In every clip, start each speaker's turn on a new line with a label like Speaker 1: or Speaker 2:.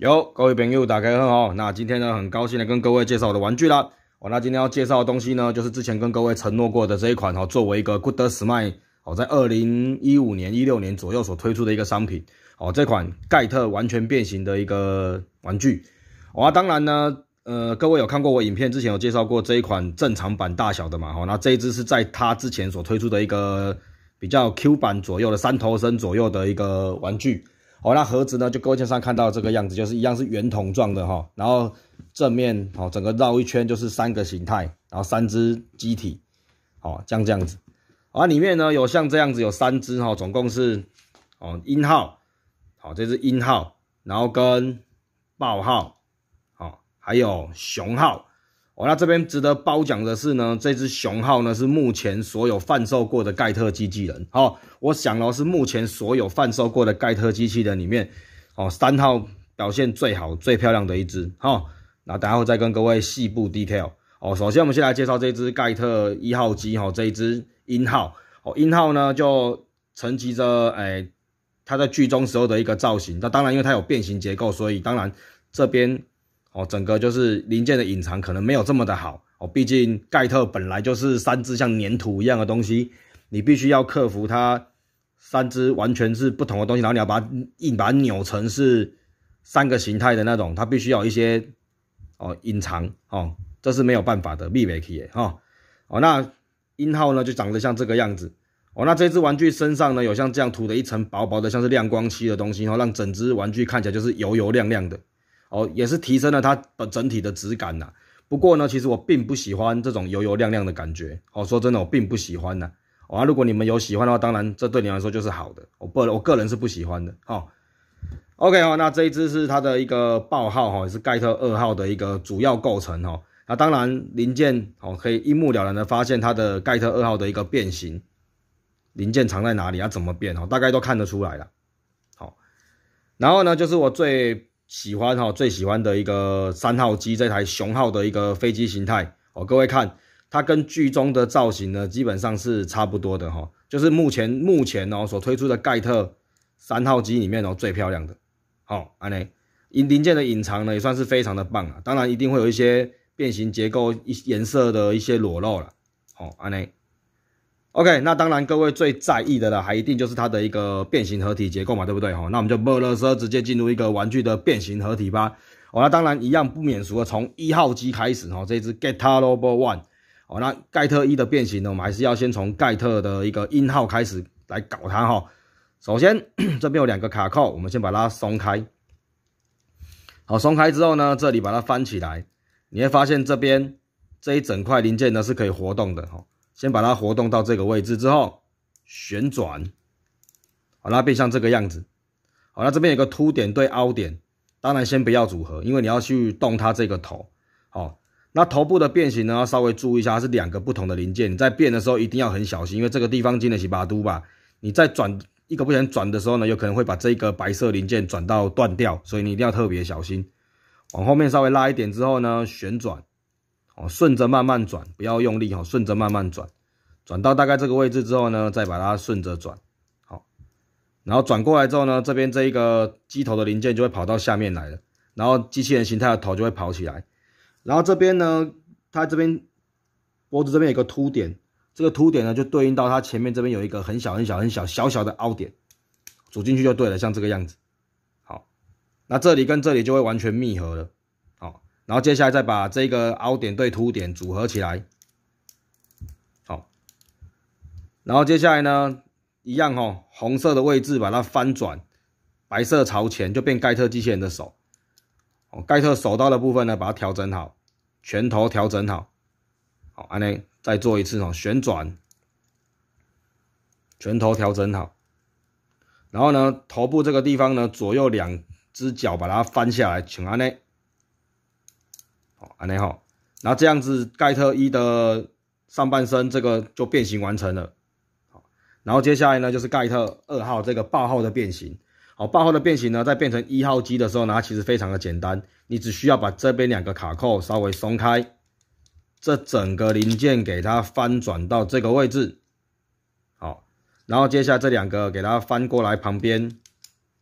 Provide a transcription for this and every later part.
Speaker 1: 有各位朋友打开看哦，那今天呢很高兴的跟各位介绍我的玩具啦。我那今天要介绍的东西呢，就是之前跟各位承诺过的这一款哈，作为一个 Good Smile 好在二零一五年、一六年左右所推出的一个商品。哦，这款盖特完全变形的一个玩具。那当然呢，呃，各位有看过我影片之前有介绍过这一款正常版大小的嘛？哦，那这一只是在它之前所推出的一个比较 Q 版左右的三头身左右的一个玩具。哦，那盒子呢？就构件上看到这个样子，就是一样是圆筒状的哈。然后正面，哦，整个绕一圈就是三个形态，然后三只机体，哦，像这样子。啊，里面呢有像这样子，有三只哈，总共是哦，鹰号，哦，这是鹰号，然后跟豹号，哦，还有熊号。哦，那这边值得褒奖的是呢，这只熊号呢是目前所有贩售过的盖特机器人。哦，我想哦，是目前所有贩售过的盖特机器人里面，哦三号表现最好、最漂亮的一只。哈，那待会再跟各位细部 detail。哦，首先我们先来介绍这只盖特一号机，哈，这一只鹰号。哦，鹰号呢就承袭着，哎，它在剧中时候的一个造型。那当然，因为它有变形结构，所以当然这边。哦，整个就是零件的隐藏可能没有这么的好哦，毕竟盖特本来就是三只像粘土一样的东西，你必须要克服它三只完全是不同的东西，然后你要把它硬把它扭成是三个形态的那种，它必须要一些哦隐藏哦，这是没有办法的秘密器哈哦，那英号呢就长得像这个样子哦，那这只玩具身上呢有像这样涂的一层薄薄的像是亮光漆的东西，然后让整只玩具看起来就是油油亮亮的。哦，也是提升了它的整体的质感呐。不过呢，其实我并不喜欢这种油油亮亮的感觉。哦，说真的，我并不喜欢呢。啊，如果你们有喜欢的话，当然这对你来说就是好的。我不我个人是不喜欢的。哦。o k 哦，那这一只是它的一个爆号哈，也是盖特二号的一个主要构成哈。那当然零件哦，可以一目了然的发现它的盖特二号的一个变形零件藏在哪里啊？怎么变？哦，大概都看得出来了。好，然后呢，就是我最。喜欢哈，最喜欢的一个三号机，这台雄号的一个飞机形态哦。各位看，它跟剧中的造型呢，基本上是差不多的哈。就是目前目前哦所推出的盖特三号机里面哦最漂亮的。好，安内，零件的隐藏呢也算是非常的棒啊，当然一定会有一些变形结构一颜色的一些裸露了。好，安内。OK，那当然各位最在意的了，还一定就是它的一个变形合体结构嘛，对不对？哈，那我们就不有热直接进入一个玩具的变形合体吧。哦，那当然一样不免俗了，从一号机开始哈，这只 g e t r o b One，哦，那盖特一的变形呢，我们还是要先从盖特的一个音号开始来搞它哈。首先，这边有两个卡扣，我们先把它松开。好，松开之后呢，这里把它翻起来，你会发现这边这一整块零件呢是可以活动的哈。先把它活动到这个位置之后，旋转，好，它变像这个样子。好，那这边有个凸点对凹点，当然先不要组合，因为你要去动它这个头。好，那头部的变形呢，要稍微注意一下，它是两个不同的零件，你在变的时候一定要很小心，因为这个地方经得起把嘟吧。你在转一个不小心转的时候呢，有可能会把这个白色零件转到断掉，所以你一定要特别小心。往后面稍微拉一点之后呢，旋转。哦，顺着慢慢转，不要用力哈，顺着慢慢转，转到大概这个位置之后呢，再把它顺着转好，然后转过来之后呢，这边这一个机头的零件就会跑到下面来了，然后机器人形态的头就会跑起来，然后这边呢，它这边脖子这边有个凸点，这个凸点呢就对应到它前面这边有一个很小很小很小小小的凹点，组进去就对了，像这个样子，好，那这里跟这里就会完全密合了。然后接下来再把这个凹点对凸点组合起来，好。然后接下来呢，一样哈，红色的位置把它翻转，白色朝前就变盖特机器人的手。哦，盖特手刀的部分呢，把它调整好，拳头调整好。好，安内再做一次哦，旋转，拳头调整好。然后呢，头部这个地方呢，左右两只脚把它翻下来，请安内。好，二号，然后这样子盖特一的上半身这个就变形完成了。好，然后接下来呢就是盖特二号这个八号的变形。好，八号的变形呢，在变成一号机的时候，呢，它其实非常的简单，你只需要把这边两个卡扣稍微松开，这整个零件给它翻转到这个位置。好，然后接下来这两个给它翻过来旁边。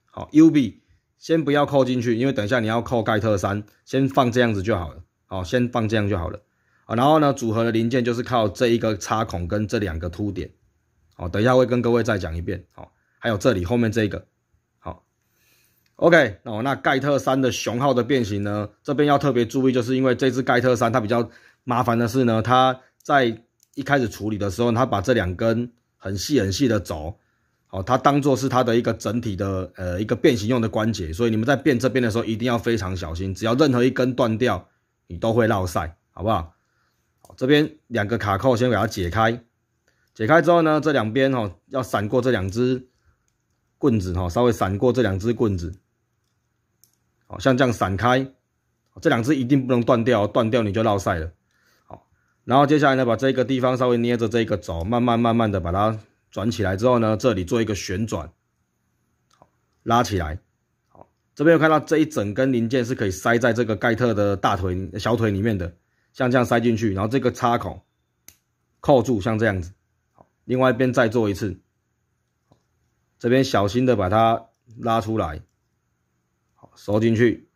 Speaker 1: 好，U B。先不要扣进去，因为等一下你要扣盖特三，先放这样子就好了。好，先放这样就好了啊。然后呢，组合的零件就是靠这一个插孔跟这两个凸点。哦，等一下会跟各位再讲一遍。哦，还有这里后面这个。好，OK。那我那盖特三的熊号的变形呢，这边要特别注意，就是因为这只盖特三它比较麻烦的是呢，它在一开始处理的时候，它把这两根很细很细的轴，好，它当做是它的一个整体的呃一个变形用的关节，所以你们在变这边的时候一定要非常小心，只要任何一根断掉。你都会绕塞，好不好？好，这边两个卡扣先给它解开，解开之后呢，这两边哈要闪过这两只棍子哈，稍微闪过这两只棍子，好，像这样闪开，这两只一定不能断掉，断掉你就绕塞了。好，然后接下来呢，把这个地方稍微捏着这个轴，慢慢慢慢的把它转起来之后呢，这里做一个旋转，好，拉起来。这边有看到这一整根零件是可以塞在这个盖特的大腿、小腿里面的，像这样塞进去，然后这个插口扣住，像这样子。好，另外一边再做一次。这边小心的把它拉出来，好，收进去。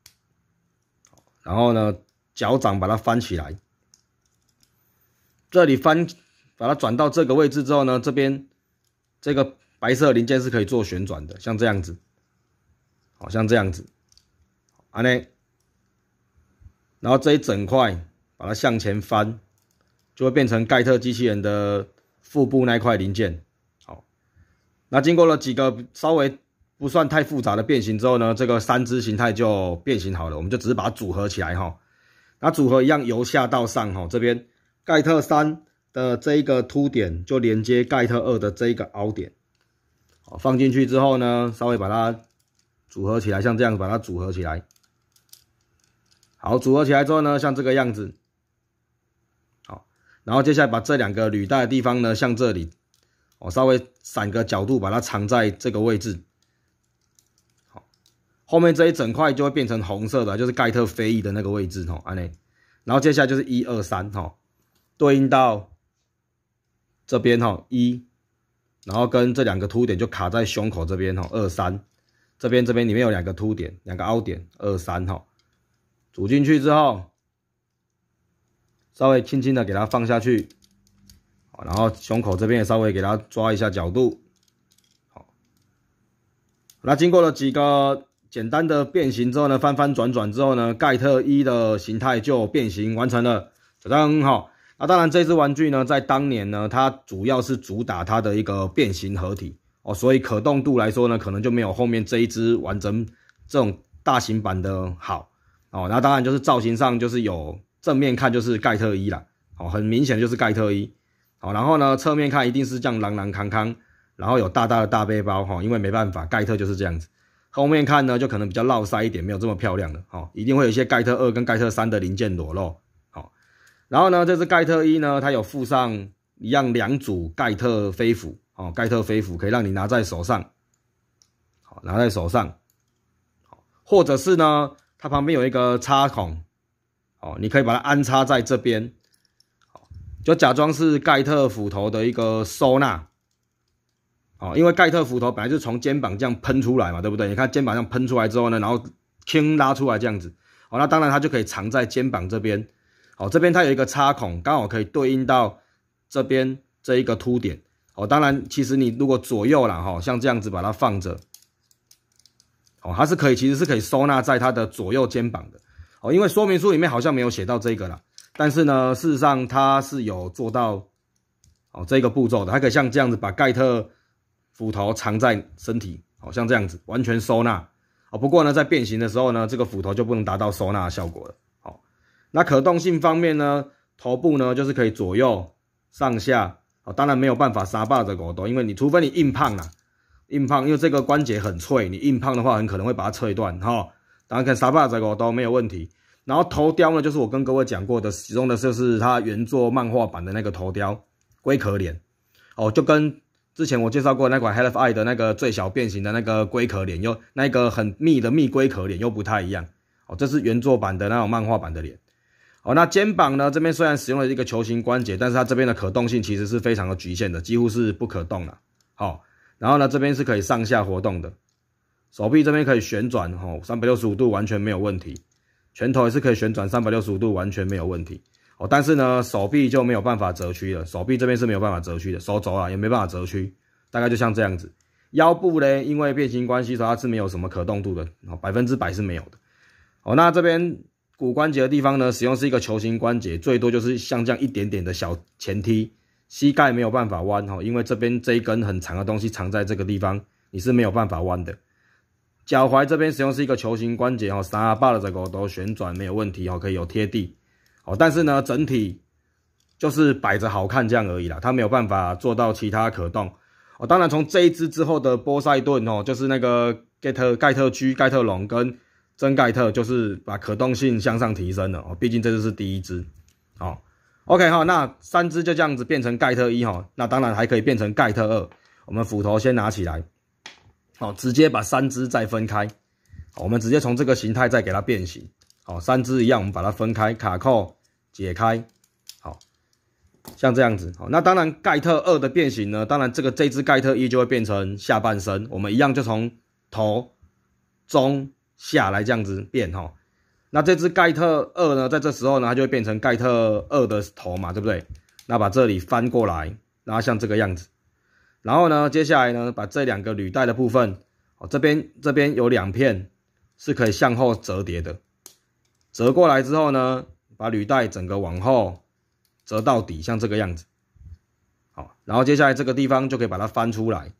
Speaker 1: 然后呢，脚掌把它翻起来，这里翻，把它转到这个位置之后呢，这边这个白色零件是可以做旋转的，像这样子。好像这样子，好呢，然后这一整块把它向前翻，就会变成盖特机器人的腹部那块零件。好，那经过了几个稍微不算太复杂的变形之后呢，这个三只形态就变形好了。我们就只是把它组合起来哈。那组合一样，由下到上哈，这边盖特三的这一个凸点就连接盖特二的这一个凹点。好，放进去之后呢，稍微把它。组合起来，像这样子把它组合起来，好，组合起来之后呢，像这个样子，好，然后接下来把这两个履带的地方呢，像这里，我稍微闪个角度把它藏在这个位置，好，后面这一整块就会变成红色的，就是盖特飞翼的那个位置哦，安内，然后接下来就是一二三，哈，对应到这边哈一，然后跟这两个凸点就卡在胸口这边哈二三。这边这边里面有两个凸点，两个凹点，二三哈。组进去之后，稍微轻轻的给它放下去，好，然后胸口这边也稍微给它抓一下角度，好。那经过了几个简单的变形之后呢，翻翻转转之后呢，盖特一的形态就变形完成了，这样哈。那当然，这只玩具呢，在当年呢，它主要是主打它的一个变形合体。哦，所以可动度来说呢，可能就没有后面这一只完整这种大型版的好哦。那当然就是造型上就是有正面看就是盖特一啦，哦，很明显就是盖特一。好，然后呢侧面看一定是这样朗朗康康，然后有大大的大背包哈，因为没办法盖特就是这样子。后面看呢就可能比较绕塞一点，没有这么漂亮了哦，一定会有一些盖特二跟盖特三的零件裸露。好，然后呢这只盖特一呢，它有附上一样两组盖特飞斧。哦，盖特飞斧可以让你拿在手上，好拿在手上，好，或者是呢，它旁边有一个插孔，哦，你可以把它安插在这边，好，就假装是盖特斧头的一个收纳，哦，因为盖特斧头本来就从肩膀这样喷出来嘛，对不对？你看肩膀这样喷出来之后呢，然后轻拉出来这样子，哦，那当然它就可以藏在肩膀这边，哦，这边它有一个插孔，刚好可以对应到这边这一个凸点。哦，当然，其实你如果左右了哈，像这样子把它放着，哦，它是可以，其实是可以收纳在它的左右肩膀的。哦，因为说明书里面好像没有写到这个啦，但是呢，事实上它是有做到哦这个步骤的，它可以像这样子把盖特斧头藏在身体，好像这样子完全收纳。哦，不过呢，在变形的时候呢，这个斧头就不能达到收纳效果了。哦，那可动性方面呢，头部呢就是可以左右、上下。哦，当然没有办法杀霸这骨头，因为你除非你硬胖啊，硬胖，因为这个关节很脆，你硬胖的话很可能会把它脆断段哈。当然，跟杀霸这我都没有问题。然后头雕呢，就是我跟各位讲过的，使用的就是它原作漫画版的那个头雕龟壳脸。哦，就跟之前我介绍过那款 Hello f i e 的那个最小变形的那个龟壳脸，又那个很密的密龟壳脸又不太一样。哦，这是原作版的那种漫画版的脸。哦，那肩膀呢？这边虽然使用了一个球形关节，但是它这边的可动性其实是非常的局限的，几乎是不可动了。好，然后呢，这边是可以上下活动的，手臂这边可以旋转，哦，三百六十五度完全没有问题。拳头也是可以旋转，三百六十五度完全没有问题。哦，但是呢，手臂就没有办法折曲了，手臂这边是没有办法折曲的，手肘啊也没办法折曲，大概就像这样子。腰部嘞，因为变形关系，所以它是没有什么可动度的，哦，百分之百是没有的。哦，那这边。骨关节的地方呢，使用是一个球形关节，最多就是像这样一点点的小前踢，膝盖没有办法弯哈，因为这边这一根很长的东西藏在这个地方，你是没有办法弯的。脚踝这边使用是一个球形关节哈，沙八的这个都旋转没有问题哈，可以有贴地哦，但是呢，整体就是摆着好看这样而已啦，它没有办法做到其他可动哦。当然，从这一只之后的波塞顿哦，就是那个盖特盖特区盖特龙跟。真盖特就是把可动性向上提升了哦，毕竟这就是第一只，哦，OK 哈，那三只就这样子变成盖特一哈，那当然还可以变成盖特二。我们斧头先拿起来，哦，直接把三只再分开，我们直接从这个形态再给它变形，好，三只一样，我们把它分开，卡扣解开，好像这样子，好，那当然盖特二的变形呢，当然这个这只盖特一就会变成下半身，我们一样就从头中。下来这样子变哈，那这只盖特二呢，在这时候呢，它就会变成盖特二的头嘛，对不对？那把这里翻过来，然后像这个样子，然后呢，接下来呢，把这两个履带的部分，哦，这边这边有两片是可以向后折叠的，折过来之后呢，把履带整个往后折到底，像这个样子，好，然后接下来这个地方就可以把它翻出来，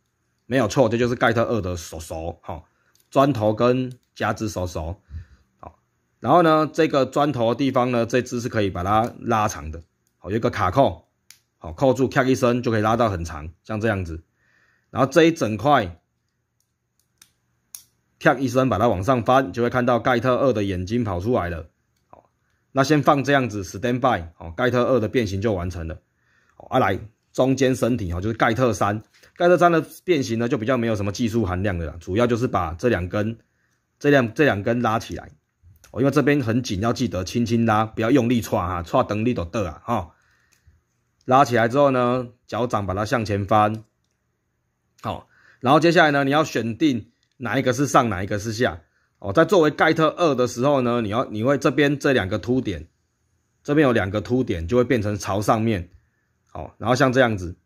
Speaker 1: 没有错，这就是盖特二的手手哈。砖头跟夹子手手，好，然后呢，这个砖头的地方呢，这只是可以把它拉长的，好，有个卡扣，好，扣住，跳一声就可以拉到很长，像这样子，然后这一整块，跳一声把它往上翻，就会看到盖特二的眼睛跑出来了，好，那先放这样子，stand by，好，盖特二的变形就完成了，好，阿来中间身体好就是盖特三。盖特三的变形呢，就比较没有什么技术含量的，主要就是把这两根、这两、这两根拉起来哦。因为这边很紧，要记得轻轻拉，不要用力踹哈，踹等力都掉了哈。拉起来之后呢，脚掌把它向前翻，好，然后接下来呢，你要选定哪一个是上，哪一个是下哦。在作为盖特二的时候呢，你要你会这边这两个凸点，这边有两个凸点就会变成朝上面，好，然后像这样子，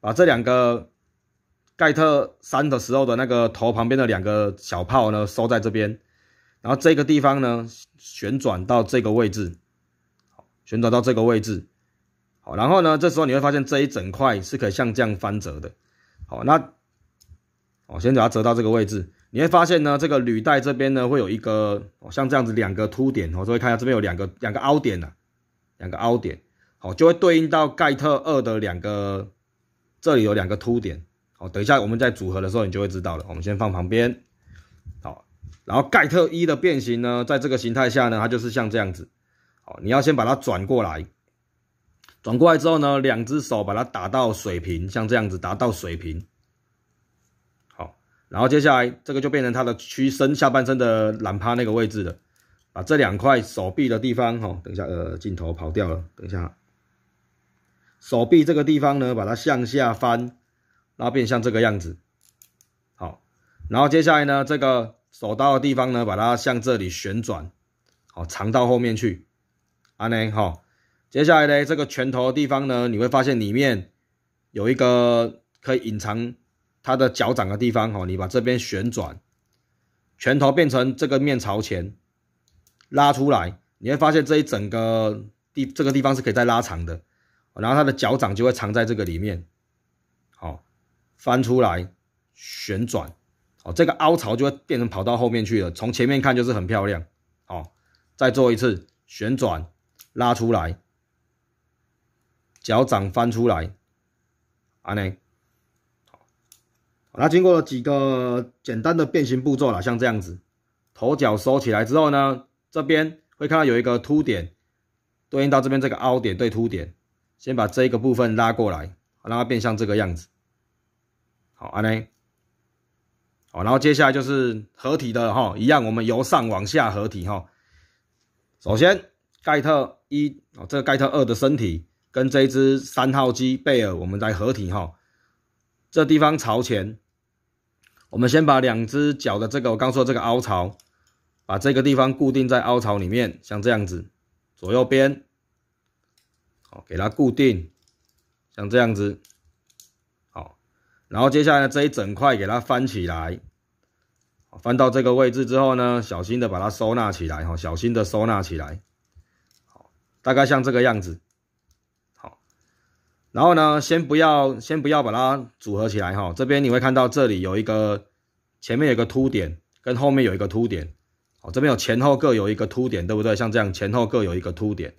Speaker 1: 把这两个。盖特三的时候的那个头旁边的两个小炮呢收在这边，然后这个地方呢旋转到这个位置，好，旋转到这个位置，好，然后呢这时候你会发现这一整块是可以像这样翻折的，好，那，我先把它折到这个位置，你会发现呢这个履带这边呢会有一个哦像这样子两个凸点，我就会看一下这边有两个两个凹点啊，两个凹点，好，就会对应到盖特二的两个，这里有两个凸点。等一下，我们在组合的时候你就会知道了。我们先放旁边，好。然后盖特一的变形呢，在这个形态下呢，它就是像这样子。好，你要先把它转过来，转过来之后呢，两只手把它打到水平，像这样子打到水平。好，然后接下来这个就变成它的屈伸下半身的懒趴那个位置了。把这两块手臂的地方，哈，等一下，呃，镜头跑掉了，等一下。手臂这个地方呢，把它向下翻。然后变像这个样子，好，然后接下来呢，这个手刀的地方呢，把它向这里旋转，好，藏到后面去，安内，好，接下来呢，这个拳头的地方呢，你会发现里面有一个可以隐藏它的脚掌的地方，哦，你把这边旋转，拳头变成这个面朝前拉出来，你会发现这一整个地这个地方是可以再拉长的，然后它的脚掌就会藏在这个里面。翻出来，旋转，哦，这个凹槽就会变成跑到后面去了。从前面看就是很漂亮，哦。再做一次旋转，拉出来，脚掌翻出来，安内。好，那经过了几个简单的变形步骤了，像这样子，头脚收起来之后呢，这边会看到有一个凸点，对应到这边这个凹点对凸点，先把这一个部分拉过来，让它变像这个样子。好，安呢？好，然后接下来就是合体的哈，一样，我们由上往下合体哈。首先，盖特一哦，这个盖特二的身体跟这只三号机贝尔，我们来合体哈。这地方朝前，我们先把两只脚的这个，我刚说这个凹槽，把这个地方固定在凹槽里面，像这样子，左右边，好，给它固定，像这样子。然后接下来呢，这一整块给它翻起来，翻到这个位置之后呢，小心的把它收纳起来，哈，小心的收纳起来，好，大概像这个样子，好，然后呢，先不要，先不要把它组合起来，哈，这边你会看到这里有一个前面有一个凸点，跟后面有一个凸点，好，这边有前后各有一个凸点，对不对？像这样前后各有一个凸点，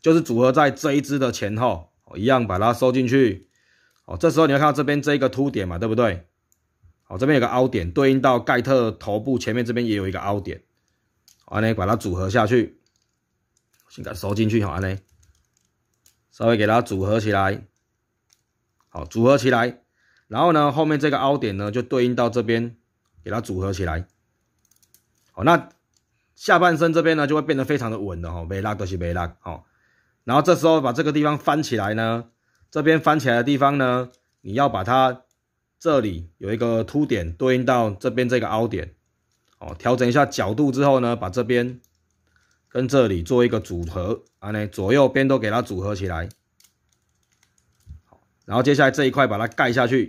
Speaker 1: 就是组合在这一只的前后，一样把它收进去。哦，这时候你要看到这边这个凸点嘛，对不对？哦，这边有个凹点，对应到盖特头部前面这边也有一个凹点，完了把它组合下去，先给收进去好，完稍微给它组合起来，好，组合起来，然后呢，后面这个凹点呢就对应到这边，给它组合起来，好，那下半身这边呢就会变得非常的稳的哈，没拉都是没拉哦，然后这时候把这个地方翻起来呢。这边翻起来的地方呢，你要把它这里有一个凸点对应到这边这个凹点，哦，调整一下角度之后呢，把这边跟这里做一个组合啊，呢左右边都给它组合起来，然后接下来这一块把它盖下去，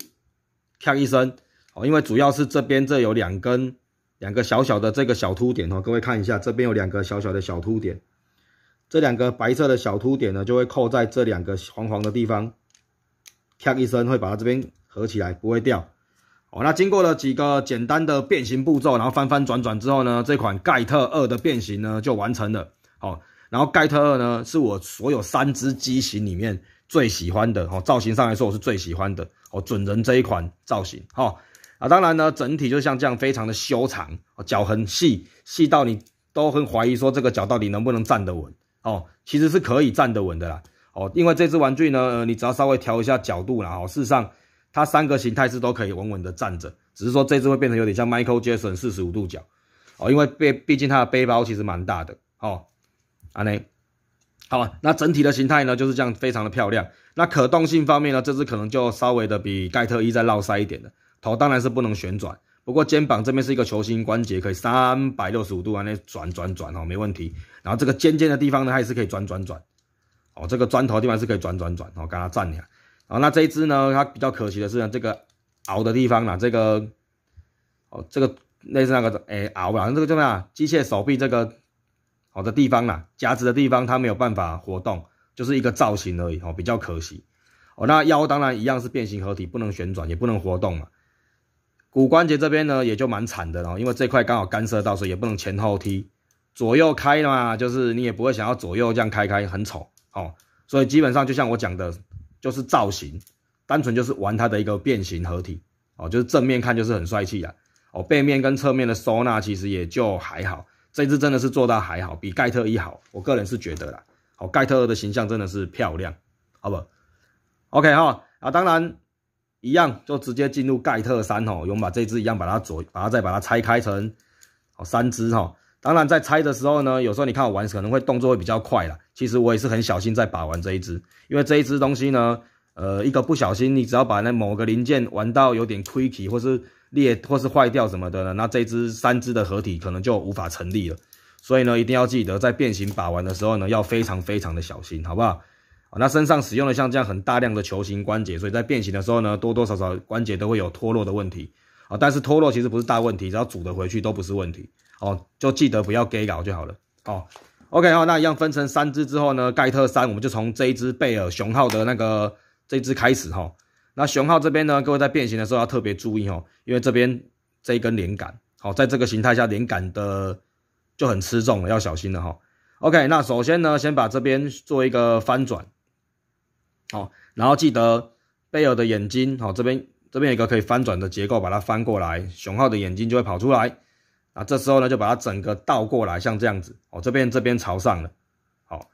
Speaker 1: 看一声，哦，因为主要是这边这有两根两个小小的这个小凸点哦，各位看一下，这边有两个小小的小凸点。这两个白色的小凸点呢，就会扣在这两个黄黄的地方，锵一声会把它这边合起来，不会掉。哦，那经过了几个简单的变形步骤，然后翻翻转转之后呢，这款盖特二的变形呢就完成了。哦，然后盖特二呢是我所有三只机型里面最喜欢的。哦，造型上来说我是最喜欢的。哦，准人这一款造型。哈啊，当然呢，整体就像这样，非常的修长，脚很细，细到你都很怀疑说这个脚到底能不能站得稳。哦，其实是可以站得稳的啦。哦，因为这只玩具呢，你只要稍微调一下角度啦。哦，事实上，它三个形态是都可以稳稳的站着，只是说这只会变成有点像 Michael Jackson 四十五度角。哦，因为背毕竟它的背包其实蛮大的。哦，安内，好，那整体的形态呢就是这样，非常的漂亮。那可动性方面呢，这只可能就稍微的比盖特一再绕塞一点的头，当然是不能旋转。不过肩膀这边是一个球形关节，可以三百六十五度往内转转转哈，没问题。然后这个尖尖的地方呢，它也是可以转转转，哦，这个砖头地方是可以转转转哦，刚刚站起来。好，那这一只呢，它比较可惜的是呢，这个螯的地方啦，这个哦，这个类似那个诶螯啦，这个叫什么？机械手臂这个好的地方啦，夹子的地方它没有办法活动，就是一个造型而已哦，比较可惜。哦，那腰当然一样是变形合体，不能旋转，也不能活动嘛。骨关节这边呢，也就蛮惨的了，因为这块刚好干涉到，所以也不能前后踢、左右开嘛，就是你也不会想要左右这样开开很丑哦，所以基本上就像我讲的，就是造型，单纯就是玩它的一个变形合体哦，就是正面看就是很帅气啊。哦，背面跟侧面的收纳其实也就还好，这只真的是做到还好，比盖特一好，我个人是觉得啦，哦盖特二的形象真的是漂亮，好不？OK 哈啊，当然。一样就直接进入盖特三吼，我们把这只一样把它左，把它再把它拆开成哦三只哈。当然在拆的时候呢，有时候你看我玩可能会动作会比较快啦。其实我也是很小心在把玩这一只，因为这一只东西呢，呃，一个不小心，你只要把那某个零件玩到有点亏 y 或是裂，或是坏掉什么的呢，那这只三只的合体可能就无法成立了。所以呢，一定要记得在变形把玩的时候呢，要非常非常的小心，好不好？啊，那身上使用的像这样很大量的球形关节，所以在变形的时候呢，多多少少关节都会有脱落的问题啊。但是脱落其实不是大问题，只要组得回去都不是问题哦。就记得不要给搞就好了哦。OK，哦，那一样分成三只之后呢，盖特三我们就从这一只贝尔熊号的那个这一只开始哈。那熊号这边呢，各位在变形的时候要特别注意哈，因为这边这一根连杆，好，在这个形态下连杆的就很吃重了，要小心了哈。OK，那首先呢，先把这边做一个翻转。好，然后记得贝尔的眼睛，好这边这边有一个可以翻转的结构，把它翻过来，熊浩的眼睛就会跑出来。啊，这时候呢就把它整个倒过来，像这样子，哦这边这边朝上了，好，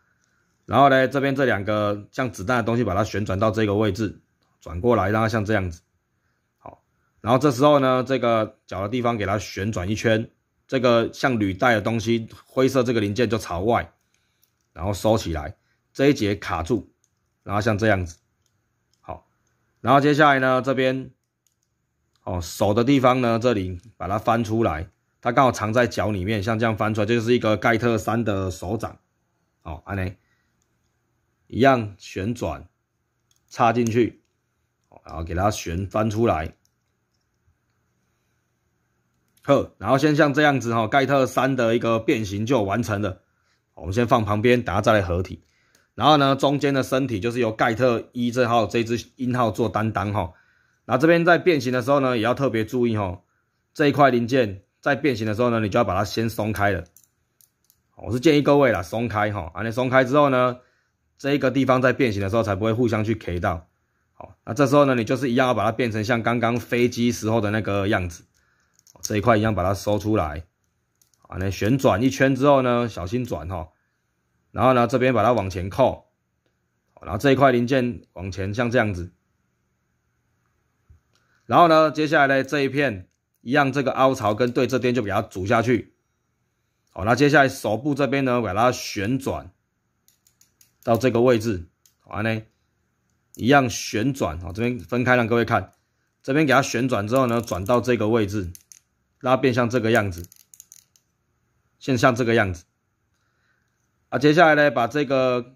Speaker 1: 然后呢这边这两个像子弹的东西，把它旋转到这个位置，转过来让它像这样子，好，然后这时候呢这个脚的地方给它旋转一圈，这个像履带的东西，灰色这个零件就朝外，然后收起来，这一节卡住。然后像这样子，好，然后接下来呢，这边，哦，手的地方呢，这里把它翻出来，它刚好藏在脚里面，像这样翻出来，就是一个盖特三的手掌，哦，安雷，一样旋转，插进去，然后给它旋翻出来，呵，然后先像这样子哈，盖特三的一个变形就完成了，我们先放旁边，等下再来合体。然后呢，中间的身体就是由盖特一这号这只鹰号做担当哈。然后这边在变形的时候呢，也要特别注意哈，这一块零件在变形的时候呢，你就要把它先松开了。我是建议各位啦，松开哈。啊，你松开之后呢，这一个地方在变形的时候才不会互相去 K 到。好，那这时候呢，你就是一样要把它变成像刚刚飞机时候的那个样子，这一块一样把它收出来。啊，那旋转一圈之后呢，小心转哈。然后呢，这边把它往前靠，好，然后这一块零件往前像这样子。然后呢，接下来呢，这一片一样这个凹槽跟对这边就给它组下去。好，那接下来手部这边呢，把它旋转到这个位置，好，安呢一样旋转，好，这边分开让各位看，这边给它旋转之后呢，转到这个位置，让它变像这个样子，先像这个样子。接下来呢，把这个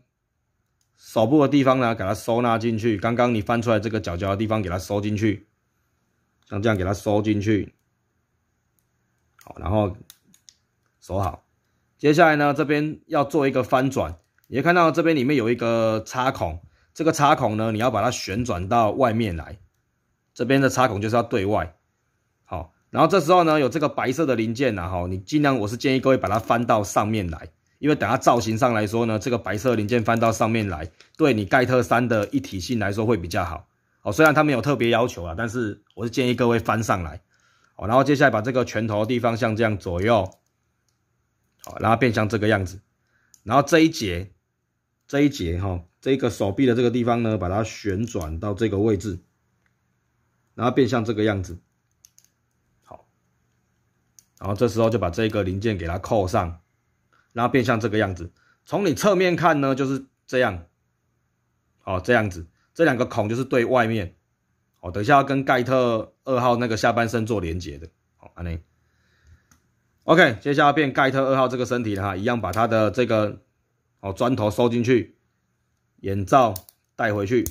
Speaker 1: 手部的地方呢，给它收纳进去。刚刚你翻出来这个角角的地方，给它收进去，像这样给它收进去。好，然后收好。接下来呢，这边要做一个翻转，也看到这边里面有一个插孔，这个插孔呢，你要把它旋转到外面来。这边的插孔就是要对外。好，然后这时候呢，有这个白色的零件呢，哈，你尽量我是建议各位把它翻到上面来。因为等下造型上来说呢，这个白色零件翻到上面来，对你盖特三的一体性来说会比较好。哦，虽然他没有特别要求啊，但是我是建议各位翻上来。好，然后接下来把这个拳头的地方像这样左右，好，然后变像这个样子。然后这一节，这一节哈，这个手臂的这个地方呢，把它旋转到这个位置，然后变像这个样子。好，然后这时候就把这个零件给它扣上。然后变像这个样子，从你侧面看呢就是这样，哦，这样子，这两个孔就是对外面，哦，等一下要跟盖特二号那个下半身做连接的，好安宁，OK，接下来变盖特二号这个身体了哈，一样把它的这个哦砖头收进去，眼罩带回去，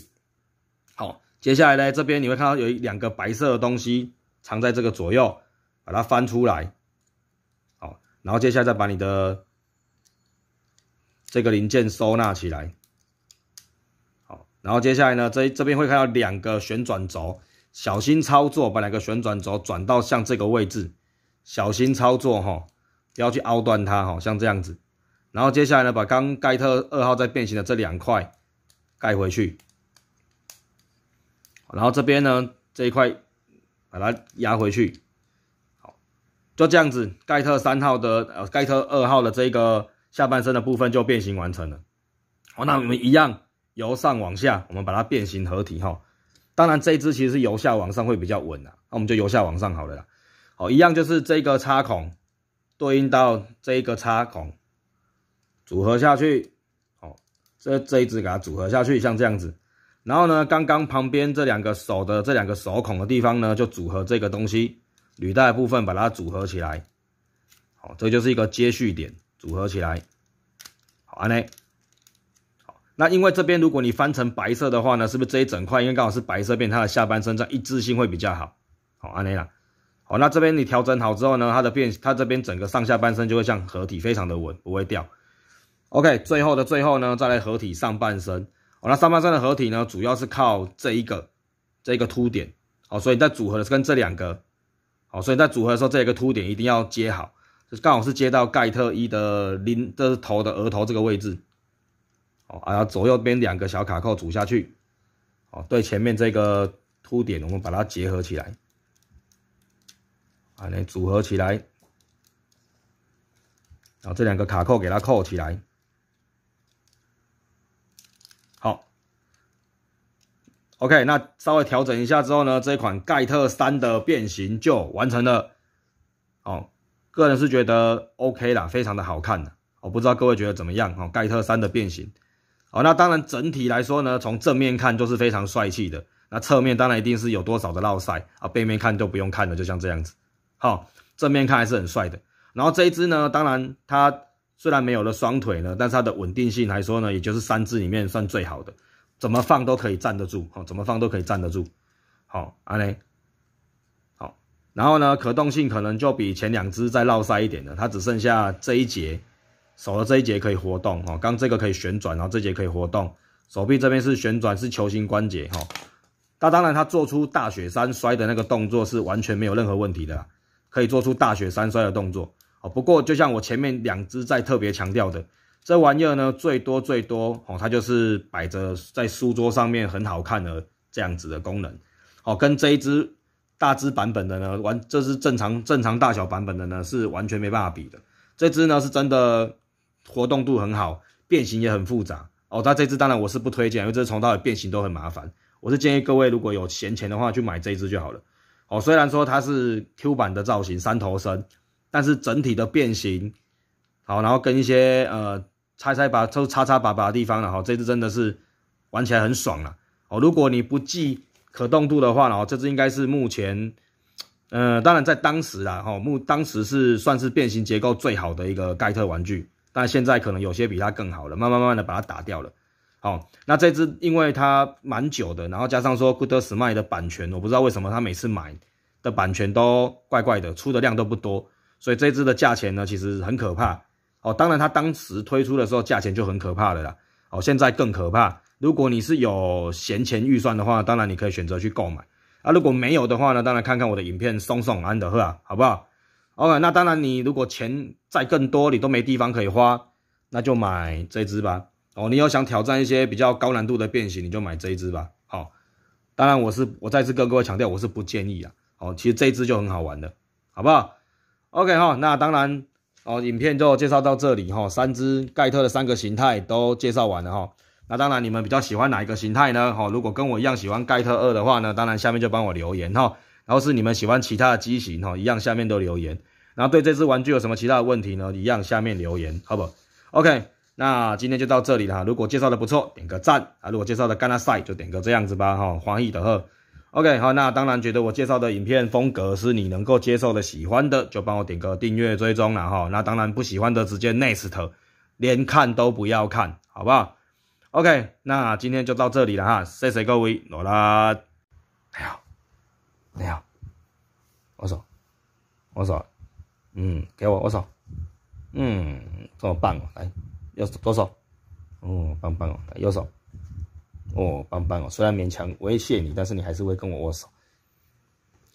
Speaker 1: 好接下来呢这边你会看到有一两个白色的东西藏在这个左右，把它翻出来，好，然后接下来再把你的。这个零件收纳起来，好，然后接下来呢，这这边会看到两个旋转轴，小心操作，把两个旋转轴转到像这个位置，小心操作哈，不要去凹断它哈，像这样子。然后接下来呢，把刚盖特二号在变形的这两块盖回去，然后这边呢这一块把它压回去，好，就这样子，盖特三号的呃盖特二号的这个。下半身的部分就变形完成了。好，那我们一样，由上往下，我们把它变形合体哈。当然，这一只其实是由下往上会比较稳的，那我们就由下往上好了。啦。好，一样就是这个插孔对应到这个插孔，组合下去。好，这这一只给它组合下去，像这样子。然后呢，刚刚旁边这两个手的这两个手孔的地方呢，就组合这个东西，履带部分把它组合起来。好，这就是一个接续点。组合起来，好安内，好那因为这边如果你翻成白色的话呢，是不是这一整块因为刚好是白色变它的下半身，这样一致性会比较好，好安内啦，好那这边你调整好之后呢，它的变它这边整个上下半身就会像合体非常的稳，不会掉。OK，最后的最后呢，再来合体上半身，哦那上半身的合体呢，主要是靠这一个，这个凸点，哦所以在组合的跟这两个，哦所以在组合的时候这一个凸点一定要接好。刚好是接到盖特一的零的头的额头这个位置，哦，然后左右边两个小卡扣组下去，哦，对，前面这个凸点我们把它结合起来，啊，来组合起来，然后这两个卡扣给它扣起来，好，OK，那稍微调整一下之后呢，这款盖特三的变形就完成了，哦。个人是觉得 OK 啦，非常的好看的。我不知道各位觉得怎么样哦？盖特三的变形哦，那当然整体来说呢，从正面看都是非常帅气的。那侧面当然一定是有多少的绕晒啊，背面看都不用看了，就像这样子。好，正面看还是很帅的。然后这一只呢，当然它虽然没有了双腿呢，但是它的稳定性来说呢，也就是三只里面算最好的，怎么放都可以站得住。哦，怎么放都可以站得住。好，阿雷然后呢，可动性可能就比前两只再绕塞一点的，它只剩下这一节手的这一节可以活动哈，刚这个可以旋转，然后这节可以活动，手臂这边是旋转，是球形关节哈。那当然，它做出大雪山摔的那个动作是完全没有任何问题的，可以做出大雪山摔的动作哦。不过，就像我前面两只在特别强调的，这玩意儿呢，最多最多哦，它就是摆着在书桌上面很好看的这样子的功能哦，跟这一只。大只版本的呢，完这是正常正常大小版本的呢是完全没办法比的。这只呢是真的活动度很好，变形也很复杂哦。那这只当然我是不推荐，因为这从到底变形都很麻烦。我是建议各位如果有闲钱的话去买这只就好了。哦，虽然说它是 Q 版的造型三头身，但是整体的变形好，然后跟一些呃拆拆把抽插插把把的地方了哈，这只真的是玩起来很爽了。哦，如果你不记可动度的话呢，这只应该是目前，呃，当然在当时啦，哈，目当时是算是变形结构最好的一个盖特玩具，但现在可能有些比它更好了，慢慢慢慢的把它打掉了。好，那这只因为它蛮久的，然后加上说 g o o d s m e 的版权，我不知道为什么他每次买的版权都怪怪的，出的量都不多，所以这只的价钱呢，其实很可怕。哦，当然他当时推出的时候价钱就很可怕的啦，哦，现在更可怕。如果你是有闲钱预算的话，当然你可以选择去购买啊。如果没有的话呢，当然看看我的影片，松松安德赫啊，好不好？OK，那当然你如果钱再更多，你都没地方可以花，那就买这支吧。哦，你要想挑战一些比较高难度的变形，你就买这支吧。好，当然我是我再次跟各位强调，我是不建议啊。哦，其实这支就很好玩的，好不好？OK 哈，那当然哦，影片就介绍到这里哈，三只盖特的三个形态都介绍完了哈。那当然，你们比较喜欢哪一个形态呢？哈，如果跟我一样喜欢盖特二的话呢，当然下面就帮我留言哈。然后是你们喜欢其他的机型哈，一样下面都留言。然后对这只玩具有什么其他问题呢？一样下面留言，好不？OK，那今天就到这里了哈。如果介绍的不错，点个赞啊。如果介绍的干了塞，就点个这样子吧哈。欢迎的呵，OK，好，那当然觉得我介绍的影片风格是你能够接受的、喜欢的，就帮我点个订阅追踪了哈。那当然不喜欢的直接 n e x t 连看都不要看，好不好？OK，那今天就到这里了哈。谢谢各位，罗拉，你好，你好。握手，握手。嗯，给我握手。嗯，这么棒哦，来，右手，哦，棒棒哦，来右手。哦，棒棒哦。虽然勉强威胁你，但是你还是会跟我握手。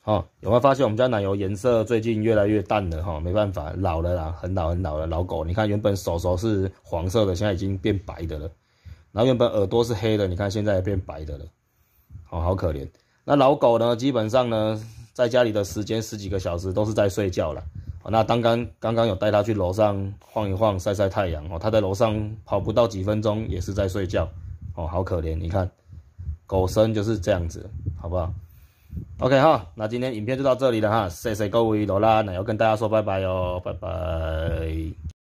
Speaker 1: 好，有没有发现我们家奶油颜色最近越来越淡了哈？没办法，老了啦，很老很老的老狗。你看，原本手手是黄色的，现在已经变白的了。然后原本耳朵是黑的，你看现在变白的了，哦，好可怜。那老狗呢？基本上呢，在家里的时间十几个小时都是在睡觉了。哦，那刚刚刚刚有带它去楼上晃一晃，晒晒太阳。哦，它在楼上跑不到几分钟也是在睡觉。哦，好可怜。你看，狗生就是这样子，好不好？OK 哈，那今天影片就到这里了哈。谢谢各位罗拉，那要跟大家说拜拜哟，拜拜。